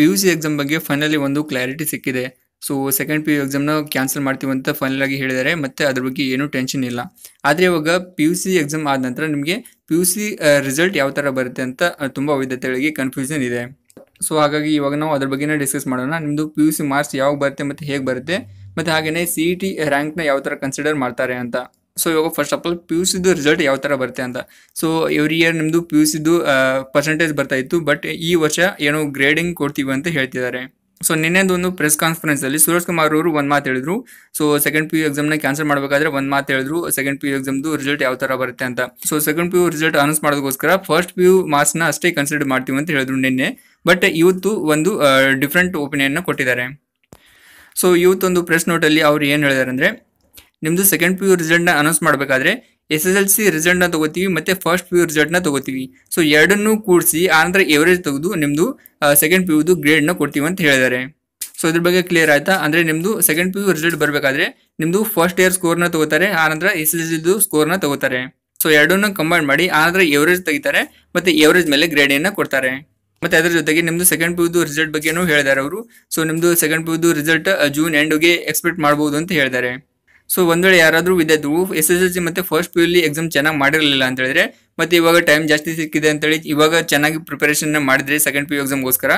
P U C exam ಬಗ್ಗೆ finally ಒಂದು clarity ಸಿಕ್ಕಿದೆ ಸೊ ಸೆಕೆಂಡ್ ಪಿ ಯು ಎಕ್ಸಾಮ್ನ ಕ್ಯಾನ್ಸಲ್ ಮಾಡ್ತೀವಿ ಅಂತ ಫೈನಲ್ ಆಗಿ ಹೇಳಿದ್ದಾರೆ ಮತ್ತು ಅದ್ರ ಬಗ್ಗೆ ಏನೂ ಟೆನ್ಷನ್ ಇಲ್ಲ ಆದರೆ ಇವಾಗ ಪಿ ಯು ಸಿ ಎಕ್ಸಾಮ್ ಆದ ನಂತರ ನಿಮಗೆ ಪಿ ಯು ಸಿ ರಿಸಲ್ಟ್ ಯಾವ ಥರ ಬರುತ್ತೆ ಅಂತ ತುಂಬ ವಿದ್ಯಾರ್ಥಿಗಳಿಗೆ ಕನ್ಫ್ಯೂಷನ್ ಇದೆ ಸೊ ಹಾಗಾಗಿ ಇವಾಗ ನಾವು ಅದ್ರ ಬಗ್ಗೆನೇ ಡಿಸ್ಕಸ್ ಮಾಡೋಣ ನಿಮ್ಮದು ಪಿ ಯು ಸಿ ಮಾರ್ಕ್ಸ್ ಯಾವಾಗ ಬರುತ್ತೆ ಮತ್ತು ಹೇಗೆ ಬರುತ್ತೆ ಮತ್ತು ಹಾಗೆಯೇ ಸಿ ಇ e ಟಿ ರ್ಯಾಂಕ್ನ ಯಾವ ಥರ ಕನ್ಸಿಡರ್ ಮಾಡ್ತಾರೆ ಅಂತ ಸೊ ಇವಾಗ first of all P U ಸಿದು ರಿಸಲ್ಟ್ ಯಾವ ಥರ ಬರುತ್ತೆ ಅಂತ ಸೊ ಎವ್ರಿ ಇಯರ್ ನಿಮ್ಮದು ಪಿ ಯು ಸಿದು ಪರ್ಸೆಂಟೇಜ್ ಬರ್ತಾ ಇತ್ತು ಬಟ್ ಈ ವರ್ಷ ಏನೋ ಗ್ರೇಡಿಂಗ್ ಕೊಡ್ತೀವಿ ಅಂತ ಹೇಳ್ತಿದ್ದಾರೆ ಸೊ ನಿನ್ನೆಂದು ಒಂದು ಪ್ರೆಸ್ ಅಲ್ಲಿ ಸುರೇಶ್ ಕುಮಾರ್ ಅವರು ಒಂದು ಮಾತು ಹೇಳಿದ್ರು ಸೊ ಸೆಕೆಂಡ್ ಪಿ ಯು ಎಕ್ಸಾಮ್ನ ಕ್ಯಾನ್ಸಲ್ ಮಾಡಬೇಕಾದ್ರೆ ಒಂದು ಮಾತು ಹೇಳಿದ್ರು ಸೆಕೆಂಡ್ ಪಿ ಯು ಎಕ್ಸಾಮ್ದು ರಿಸಲ್ಟ್ ಯಾವ ಥರ ಬರುತ್ತೆ ಅಂತ so second P U result announce ಮಾಡೋದಕ್ಕೋಸ್ಕರ ಫಸ್ಟ್ ಪಿ ಯು ಮಾರ್ಕ್ಸ್ನ ಅಷ್ಟೇ ಕನ್ಸಿಡರ್ ಮಾಡ್ತೀವಿ ಅಂತ ಹೇಳಿದ್ರು ನಿನ್ನೆ ಬಟ್ ಇವತ್ತು ಒಂದು ಡಿಫ್ರೆಂಟ್ ಒಪಿನಿಯನ್ನ ಕೊಟ್ಟಿದ್ದಾರೆ ಸೊ ಇವತ್ತೊಂದು ಪ್ರೆಸ್ ನೋಟಲ್ಲಿ ಅವ್ರು ಏನು ಹೇಳಿದಾರೆ ಅಂದರೆ ನಿಮ್ಮದು ಸೆಕೆಂಡ್ ಪಿ ಯು ರಿಸಲ್ಟ್ನ ಅನೌನ್ಸ್ ಮಾಡಬೇಕಾದ್ರೆ ಎಸ್ ಎಸ್ ಎಲ್ ಸಿ ರಿಸಲ್ಟ್ನ ತಗೋತೀವಿ ಮತ್ತು ಫಸ್ಟ್ ಪಿ ಯು ರಿಸಲ್ಟ್ನ ತಗೋತೀವಿ ಸೊ ಎರಡನ್ನೂ ಕೂಡಿಸಿ ಆನಂತರ ಎವರೇಜ್ ತೆಗೆದು ನಿಮ್ಮದು ಸೆಕೆಂಡ್ ಪಿ ಯುದು ಗ್ರೇಡ್ನ ಕೊಡ್ತೀವಿ ಅಂತ ಹೇಳಿದ್ದಾರೆ ಸೊ ಇದ್ರ ಬಗ್ಗೆ ಕ್ಲಿಯರ್ ಆಯ್ತಾ ಅಂದರೆ ನಿಮ್ಮದು ಸೆಕೆಂಡ್ ಪಿ ಯು ರಿಸಲ್ಟ್ ಬರಬೇಕಾದ್ರೆ ನಿಮ್ಮದು ಫಸ್ಟ್ ಇಯರ್ ಸ್ಕೋರ್ನ ತೊಗೋತಾರೆ ಆನಂತರ ಎಸ್ ಎಸ್ ಎಲ್ ಸ್ಕೋರ್ನ ತಗೋತಾರೆ ಸೊ ಎರಡನ್ನ ಕಂಬೈನ್ ಮಾಡಿ ಆನಂತರ ಎವರೇಜ್ ತೆಗಿತಾರೆ ಮತ್ತು ಎವರೇಜ್ ಮೇಲೆ ಗ್ರೇಡನ್ನು ಕೊಡ್ತಾರೆ ಮತ್ತು ಅದರ ಜೊತೆಗೆ ನಿಮ್ಮದು ಸೆಕೆಂಡ್ ಪಿ ಯುದು ರಿಸಲ್ಟ್ ಬಗ್ಗೆನೂ ಹೇಳಿದ್ದಾರೆ ಅವರು ಸೊ ನಿಮ್ಮದು ಸೆಕೆಂಡ್ ಪಿ ಯುದು ರಿಸಲ್ಟ್ ಜೂನ್ ಎಂಡುಗೆ ಎಕ್ಸ್ಪೆಕ್ಟ್ ಮಾಡ್ಬೋದು ಅಂತ ಹೇಳಿದ್ದಾರೆ ಸೊ ಒಂದ್ ವೇಳೆ ಯಾರಾದರೂ ವಿದ್ಯಾರ್ಥಿಗಳು ಎಸ್ ಎಸ್ ಎಲ್ ಸಿ ಮತ್ತೆ ಫಸ್ಟ್ ಪಿ ಎಕ್ಸಾಮ್ ಚೆನ್ನಾಗಿ ಮಾಡಿರಲಿಲ್ಲ ಅಂತ ಹೇಳಿದ್ರೆ ಮತ್ತೆ ಇವಾಗ ಟೈಮ್ ಜಾಸ್ತಿ ಸಿಕ್ಕಿದೆ ಅಂತ ಹೇಳಿ ಇವಾಗ ಚೆನ್ನಾಗಿ ಪ್ರಿಪರೇಷನ್ ಮಾಡಿದ್ರೆ ಸೆಕೆಂಡ್ ಪಿ ಯು ಎಕ್ಸಾಮ್ಗೋಸ್ಕರ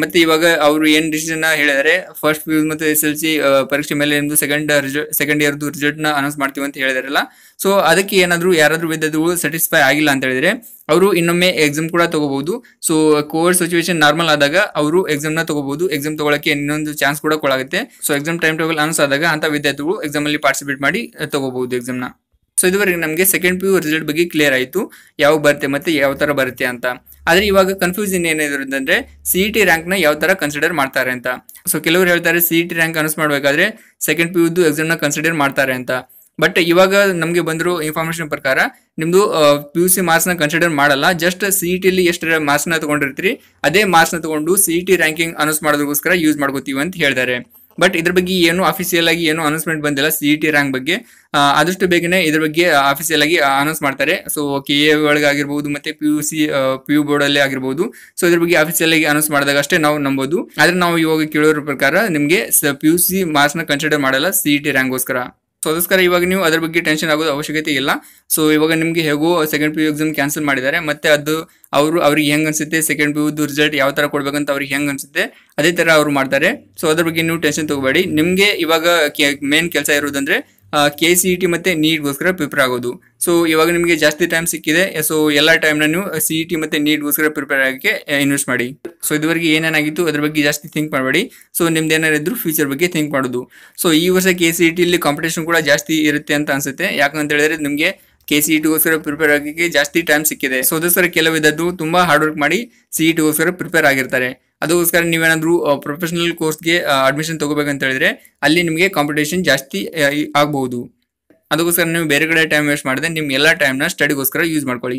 ಮತ್ತೆ ಇವಾಗ ಅವರು ಏನು ಡಿಸಿಷನ್ ಹೇಳಿದರೆ ಫಸ್ಟ್ ಪಿ ಯು ಮತ್ತು ಎಸ್ ಎಲ್ ಸಿ ಪರೀಕ್ಷೆ ಮೇಲೆ ಏನು ಸೆಕೆಂಡ್ ರಿಸಲ್ಟ್ ಸೆಕೆಂಡ್ ಇಯರ್ದು ರಿಸಲ್ಟ್ನ ಅನೌನ್ಸ್ ಮಾಡ್ತೀವಿ ಅಂತ ಹೇಳಿದಾರಲ್ಲ ಸೊ ಅದಕ್ಕೆ ಏನಾದರೂ ಯಾರಾದರೂ ವಿದ್ಯಾರ್ಥಿಗಳು ಸ್ಯಾಟಿಸ್ಫೈ ಆಗಿಲ್ಲ ಅಂತ ಹೇಳಿದರೆ ಅವರು ಇನ್ನೊಮ್ಮೆ ಎಕ್ಸಾಮ್ ಕೂಡ ತಗೋಬಹುದು ಸೊ ಕೋವಿಡ್ ಸಿಚುವೇಶನ್ ನಾರ್ಮಲ್ ಆದಾಗ ಅವರು ಎಕ್ಸಾಮ್ನ ತಗೋಬಹುದು ಎಕ್ಸಾಮ್ ತಗೊಳಕ್ಕೆ ಇನ್ನೊಂದು ಚಾನ್ಸ್ ಕೂಡ ಕೊಡಾಗುತ್ತೆ so exam time table announce ಆದಾಗ ಅಂತ ವಿದ್ಯಾರ್ಥಿಗಳು ಅಲ್ಲಿ ಪಾರ್ಟಿಸಿಪೇಟ್ ಮಾಡಿ ತಗೋಬಹುದು ಎಕ್ಸಾಮ್ನ ಸೊ ಇದುವರೆಗೆ ನಮಗೆ ಸೆಕೆಂಡ್ ಪಿ ಯು ರಿಸಲ್ಟ್ ಬಗ್ಗೆ ಕ್ಲಿಯರ್ ಆಯಿತು ಯಾವಾಗ ಬರುತ್ತೆ ಮತ್ತು ಯಾವ ಥರ ಬರುತ್ತೆ ಅಂತ ಆದರೆ ಇವಾಗ ಕನ್ಫ್ಯೂಷನ್ ಏನಿರೋದಂದ್ರೆ ಸಿ ಇ ಟಿ ರ್ಯಾಂಕ್ನ ಯಾವ ಥರ ಕನ್ಸಿಡರ್ ಮಾಡ್ತಾರೆ ಅಂತ ಸೊ ಕೆಲವರು ಹೇಳ್ತಾರೆ C E e T rank announce ಮಾಡಬೇಕಾದ್ರೆ ಸೆಕೆಂಡ್ ಪಿ ಯುದ್ದು ಎಕ್ಸಾಮ್ನ ಕನ್ಸಿಡರ್ ಮಾಡ್ತಾರೆ ಅಂತ ಬಟ್ ಇವಾಗ ನಮಗೆ ಬಂದಿರೋ ಇನ್ಫಾರ್ಮೇಷನ್ ಪ್ರಕಾರ ನಿಮ್ಮದು ಪಿ ಯು ಸಿ ಮಾರ್ಕ್ಸ್ನ ಕನ್ಸಿಡರ್ ಮಾಡಲ್ಲ ಜಸ್ಟ್ e ಸಿ ಇ ಟಿಲಿ ಎಷ್ಟು ಮಾರ್ಕ್ಸ್ನ ತೊಗೊಂಡಿರ್ತೀರಿ ಅದೇ ಮಾರ್ಕ್ಸ್ನ ತೊಗೊಂಡು C E e T ranking announce ಮಾಡೋದಕ್ಕೋಸ್ಕರ ಯೂಸ್ ಮಾಡ್ಕೋತೀವಿ ಅಂತ ಹೇಳ್ತಾರೆ ಬಟ್ ಇದ್ರ ಬಗ್ಗೆ ಏನು ಅಫಿಷಿಯಲ್ ಆಗಿ ಏನು ಅನೌನ್ಸ್ಮೆಂಟ್ ಬಂದಿಲ್ಲ ಸಿ ಟಿ ರ್ಯಾಂಕ್ ಬಗ್ಗೆ ಆದಷ್ಟು ಬೇಗನೆ ಇದ್ರ ಬಗ್ಗೆ ಅಫಿಷಿಯಲ್ ಆಗಿ ಅನೌನ್ಸ್ ಮಾಡ್ತಾರೆ ಸೊ ಕೆ ಎ ಒಳಗಾಗಿರ್ಬೋದು ಮತ್ತೆ P U C P U board ಅಲ್ಲಿ ಆಗಿರ್ಬೋದು ಸೊ ಇದ್ರ ಬಗ್ಗೆ ಅಫಿಷಿಯಲ್ ಆಗಿ ಅನೌನ್ಸ್ ಮಾಡಿದಾಗ ಅಷ್ಟೇ ನಾವು ನಂಬೋದು ಆದ್ರೆ ನಾವು ಇವಾಗ ಕೇಳೋರ ಪ್ರಕಾರ ನಿಮಗೆ ಪಿ ಯು ಸಿ ಮಾರ್ಕ್ಸ್ ನ ಕನ್ಸಿಡರ್ ಮಾಡಲ್ಲ ಸಿ ಟಿ e ಗೋಸ್ಕರ ಸೊ ಅದಕ್ಕೋಸ್ಕರ ಇವಾಗ ನೀವು ಅದ್ರ ಬಗ್ಗೆ ಟೆನ್ಷನ್ ಆಗೋದು ಅವಶ್ಯಕತೆ ಇಲ್ಲ ಸೊ ಇವಾಗ ನಿಮಗೆ ಹೇಗೋ second P U exam cancel ಮಾಡಿದ್ದಾರೆ ಮತ್ತೆ ಅದು ಅವರು ಅವ್ರಿಗೆ ಹೆಂಗೆ ಅನಿಸುತ್ತೆ ಸೆಕೆಂಡ್ ಪಿ ಯುದ್ದು ರಿಸಲ್ಟ್ ಯಾವ ಥರ ಕೊಡ್ಬೇಕಂತ ಅವ್ರಿಗೆ ಹೆಂಗೆ ಅನಿಸುತ್ತೆ ಅದೇ ಥರ ಅವ್ರು ಮಾಡ್ತಾರೆ ಸೊ ಅದ್ರ ಬಗ್ಗೆ ನೀವು ಟೆನ್ಷನ್ ತೊಗೋಬೇಡಿ ನಿಮಗೆ ಇವಾಗ ಮೇನ್ ಕೆಲಸ ಇರೋದಂದ್ರೆ K C E T e ಮತ್ತು ನೀಟ್ಗೋಸ್ಕರ ಪ್ರಿಪೇರ್ ಆಗೋದು ಸೊ ಇವಾಗ ನಿಮಗೆ ಜಾಸ್ತಿ ಟೈಮ್ ಸಿಕ್ಕಿದೆ ಸೊ ಎಲ್ಲ ಟೈಮ್ನ ನೀವು ಸಿ e ಇ ಟಿ ಮತ್ತು ನೀಟ್ಗೋಸ್ಕರ ಪ್ರಿಪೇರ್ ಆಗೋಕ್ಕೆ ಇನ್ವೆಸ್ಟ್ ಮಾಡಿ ಸೊ ಇದುವರೆಗೆ ಏನೇನಾಗಿತ್ತು ಅದ್ರ ಬಗ್ಗೆ ಜಾಸ್ತಿ ಥಿಂಕ್ ಮಾಡಬೇಡಿ ಸೊ ನಿಮ್ದು ಏನಾರು ಇದ್ರು ಫ್ಯೂಚರ್ ಬಗ್ಗೆ ಥಿಂಕ್ ಮಾಡೋದು ಸೊ ಈ ವರ್ಷ ಕೆ ಸಿ ಇ ಟಿಲಿ ಕಾಂಪಿಟೇಷನ್ ಕೂಡ ಜಾಸ್ತಿ ಇರುತ್ತೆ ಅಂತ ಅನಿಸುತ್ತೆ ಯಾಕಂತ ಹೇಳಿದ್ರೆ ನಿಮಗೆ ಕೆ ಸಿ ಇ e ಟಿಗೋಸ್ಕರ ಪ್ರಿಪೇರ್ ಆಗೋಕ್ಕೆ ಜಾಸ್ತಿ ಟೈಮ್ ಸಿಕ್ಕಿದೆ ಸೊ ಕೆಲವು ಕೆಲವಿದ್ದದ್ದು ತುಂಬ ಹಾರ್ಡ್ ವರ್ಕ್ ಮಾಡಿ ಸಿ ಇ ಟಿಗೋಸ್ಕರ ಪ್ರಿಪೇರ್ ಆಗಿರ್ತಾರೆ ಅದಕ್ಕೋಸ್ಕರ ನೀವೇನಾದರೂ ಪ್ರೊಫೆಷನಲ್ ಕೋರ್ಸ್ಗೆ ಅಡ್ಮಿಷನ್ ತಗೋಬೇಕಂತ ಹೇಳಿದ್ರೆ ಅಲ್ಲಿ ನಿಮಗೆ ಕಾಂಪಿಟೇಷನ್ ಜಾಸ್ತಿ ಆಗಬಹುದು ಅದಕ್ಕೋಸ್ಕರ ನೀವು ಬೇರೆ ಕಡೆ ಟೈಮ್ ವೇಸ್ಟ್ ಮಾಡಿದ್ರೆ ನಿಮ್ಮ ಎಲ್ಲ ನ ಸ್ಟಡಿಗೋಸ್ಕರ ಯೂಸ್ ಮಾಡ್ಕೊಳ್ಳಿ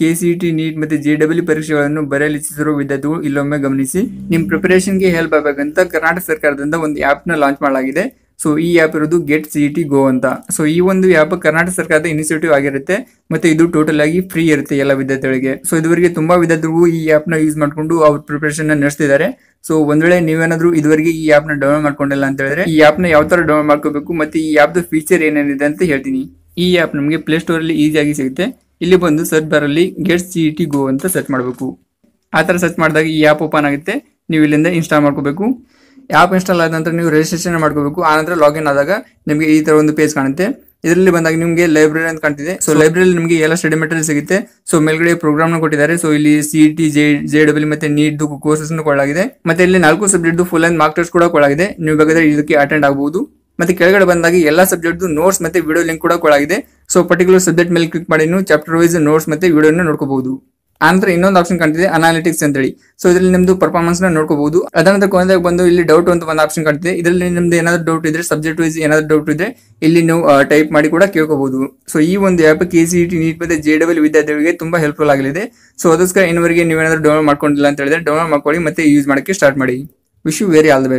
ಕೆ ಸಿ ಟಿ ನೀಟ್ ಮತ್ತೆ ಜೆ ಡಬ್ಲ್ಯೂ ಪರೀಕ್ಷೆಗಳನ್ನು ಬರೆಯಲು ಇಚ್ಛಿಸಿರುವ ವಿದ್ಯಾರ್ಥಿಗಳು ಇಲ್ಲೊಮ್ಮೆ ಗಮನಿಸಿ ನಿಮ್ಮ ಪ್ರಿಪರೇಷನ್ಗೆ ಹೆಲ್ಪ್ ಆಗಬೇಕಂತ ಕರ್ನಾಟಕ ಸರ್ಕಾರದಿಂದ ಒಂದು ನ ಲಾಂಚ್ ಮಾಡಲಾಗಿದೆ ಸೊ ಈ ಆ್ಯಪ್ ಇರೋದು ಗೆಟ್ ಸಿ ಟಿ ಗೋ ಅಂತ ಸೊ ಈ ಒಂದು ಆ್ಯಪ್ ಕರ್ನಾಟಕ ಸರ್ಕಾರದ ಇನಿಷಿಯೇಟಿವ್ ಆಗಿರುತ್ತೆ ಮತ್ತು ಇದು ಟೋಟಲ್ ಆಗಿ ಫ್ರೀ ಇರುತ್ತೆ ಎಲ್ಲ ವಿದ್ಯಾರ್ಥಿಗಳಿಗೆ ಸೊ ಇದುವರೆಗೆ ತುಂಬ ವಿದ್ಯಾರ್ಥಿಗಳು ಈ ಆ್ಯಪ್ನ ಯೂಸ್ ಮಾಡಿಕೊಂಡು ಅವ್ರ ಪ್ರಿಪ್ರೇಷನ್ನ ನಡೆಸ್ತಿದ್ದಾರೆ ಸೊ ಒಂದ್ ವೇಳೆ ನೀವೇನಾದ್ರೂ ಇದುವರೆಗೆ ಈ ಆ್ಯಪ್ನ ಡೌನ್ಲೋಡ್ ಮಾಡ್ಕೊಂಡಿಲ್ಲ ಅಂತ ಹೇಳಿದ್ರೆ ಈ ಆ್ಯಪ್ನ ಯಾವ ಥರ ಡೌನ್ಲೋಡ್ ಮಾಡ್ಕೋಬೇಕು ಮತ್ತು ಈ ಆ್ಯಪ್ದು ಫೀಚರ್ ಏನೇನಿದೆ ಅಂತ ಹೇಳ್ತೀನಿ ಈ ಆ್ಯಪ್ ನಮಗೆ ಪ್ಲೇ ಸ್ಟೋರಲ್ಲಿ ಈಸಿಯಾಗಿ ಸಿಗುತ್ತೆ ಇಲ್ಲಿ ಬಂದು ಸರ್ಚ್ ಬಾರಲ್ಲಿ ಗೆಟ್ ಸಿ ಟಿ ಗೋ ಅಂತ ಸರ್ಚ್ ಮಾಡಬೇಕು ಆ ಥರ ಸರ್ಚ್ ಮಾಡಿದಾಗ ಈ ಆ್ಯಪ್ ಓಪನ್ ಆಗುತ್ತೆ ನೀವು ಇಲ್ಲಿಂದ ಇನ್ಸ್ಟಾಲ್ ಮಾಡ್ಕೋಬೇಕು ಆ್ಯಪ್ ಇನ್ಸ್ಟಾಲ್ ಆದ ನಂತರ ನೀವು ರಿಜಿಸ್ಟ್ರೇಷನ್ ಮಾಡ್ಕೋಬೇಕು ಆನಂತರ ಲಾಗಿನ್ ಆದಾಗ ನಿಮಗೆ ಈ ತರ ಒಂದು ಪೇಜ್ ಕಾಣುತ್ತೆ ಇದರಲ್ಲಿ ಬಂದಾಗ ನಿಮಗೆ ಲೈಬ್ರರಿ ಅಂತ ಕಾಣ್ತಿದೆ ಸೊ ಲೈಬ್ರರಿ ನಿಮಗೆ ಎಲ್ಲ ಸ್ಟಡಿ ಮೆಟೀರಿಯಲ್ ಸಿಗುತ್ತೆ ಸೊ ಮೇಲ್ಗಡೆ ಪ್ರೋಗ್ರಾಮ್ ನ ಕೊಟ್ಟಿದ್ದಾರೆ ಸೊ ಇಲ್ಲಿ C T J J W ಮತ್ತೆ ನೀಟ್ ಕೋರ್ಸಸ್ ಕೊಡಲಾಗಿದೆ ಮತ್ತೆ ಇಲ್ಲಿ ನಾಲ್ಕು subject full and mark test ಕೂಡ ಕೊಡಲಾಗಿದೆ ನೀವು ಬೇಕಾದ್ರೆ ಇದಕ್ಕೆ ಅಟೆಂಡ್ ಆಗಬಹುದು ಮತ್ತೆ ಕೆಳಗಡೆ ಬಂದಾಗ ಎಲ್ಲ ಸಬ್ಜೆಕ್ಟ್ ನೋಟ್ಸ್ ಮತ್ತೆ ವಿಡಿಯೋ ಲಿಂಕ್ ಕೂಡ ಕೊಡಲಾಗಿದೆ ಸೊ ಪರ್ಟಿಕ್ಯುಲರ್ ಸಬ್ಜೆಕ್ಟ್ ಮೇಲೆ ಕ್ಲಿಕ್ ಮಾಡಿ ಚಾಪ್ಟರ್ ವೈಸ್ ನೋಟ್ಸ್ ಮತ್ತೆ ವಿಡಿಯೋ ನೋಡ್ಕೋಬಹುದು ನಂತರ ಇನ್ನೊಂದು ಆಪ್ಷನ್ ಕಾಣ್ತಿದೆ ಅನಾಲಿಟಿಕ್ಸ್ ಅಂತ ಹೇಳಿ ಸೊ ಇದರಲ್ಲಿ ನಿಮ್ದು ಪರ್ಫಾರ್ಮೆನ್ಸ್ ನ ನೋಡ್ಕೋಬಹುದು ಅದರ ಕೊನೆದಾಗ ಬಂದು ಇಲ್ಲಿ ಡೌಟ್ ಅಂತ ಒಂದು ಆಪ್ಷನ್ ಕಾಣ್ತಿದೆ ಇದರಲ್ಲಿ ನಿಮ್ದು ಏನಾದ್ರು ಡೌಟ್ ಇದ್ರೆ ಸಬ್ಜೆಕ್ಟ್ ವೈಸ್ ಏನಾದ್ರು ಡೌಟ್ ಇದ್ರೆ ಇಲ್ಲಿ ನೀವು ಟೈಪ್ ಮಾಡಿ ಕೂಡ ಕೇಳ್ಕೋಬಹುದು ಸೊ ಈ ಒಂದು app K C T NEET ಮತ್ತೆ ಜೆ ಡಬ್ಲ್ಯೂ ವಿದ್ಯಾರ್ಥಿಗಳಿಗೆ ತುಂಬಾ ಹೆಲ್ಪ್ಫುಲ್ ಆಗಲಿದೆ ಸೊ ಅದಕ್ಕೆ ಇನ್ನವರೆಗೆ ನೀವೇನಾದ್ರು ಡೌನ್ಲೋಡ್ ಮಾಡ್ಕೊಂಡಿಲ್ಲ ಅಂತ ಹೇಳಿದ್ರೆ ಡೌನ್ಲೋಡ್ ಮಾಡ್ಕೊಳ್ಳಿ ಮತ್ತೆ ಯೂಸ್ ಮಾಡೋಕ್ಕೆ ಸ್ಟಾರ್ಟ್ ಮಾಡಿ wish you very all the